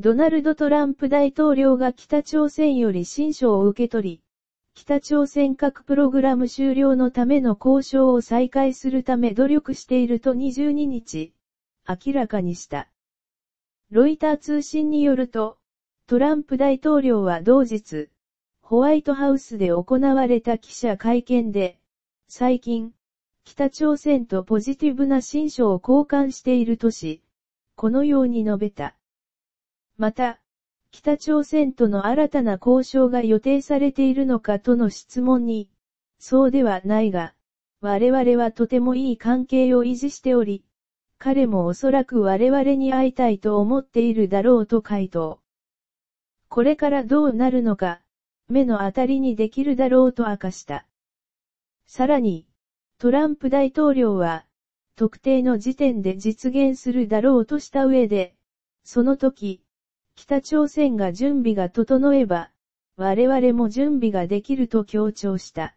ドナルド・トランプ大統領が北朝鮮より新書を受け取り、北朝鮮核プログラム終了のための交渉を再開するため努力していると22日、明らかにした。ロイター通信によると、トランプ大統領は同日、ホワイトハウスで行われた記者会見で、最近、北朝鮮とポジティブな新書を交換しているとし、このように述べた。また、北朝鮮との新たな交渉が予定されているのかとの質問に、そうではないが、我々はとてもいい関係を維持しており、彼もおそらく我々に会いたいと思っているだろうと回答。これからどうなるのか、目の当たりにできるだろうと明かした。さらに、トランプ大統領は、特定の時点で実現するだろうとした上で、その時、北朝鮮が準備が整えば、我々も準備ができると強調した。